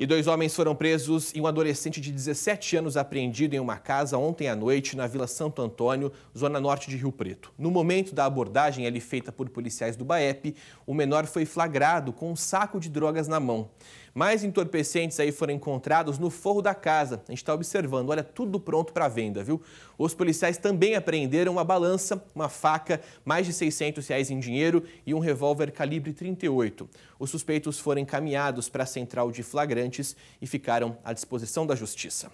E dois homens foram presos e um adolescente de 17 anos apreendido em uma casa ontem à noite na Vila Santo Antônio, zona norte de Rio Preto. No momento da abordagem ali feita por policiais do BAEP, o menor foi flagrado com um saco de drogas na mão. Mais entorpecentes aí foram encontrados no forro da casa. A gente está observando, olha, tudo pronto para venda, viu? Os policiais também apreenderam uma balança, uma faca, mais de 600 reais em dinheiro e um revólver calibre 38. Os suspeitos foram encaminhados para a central de flagrante manifestantes e ficaram à disposição da justiça.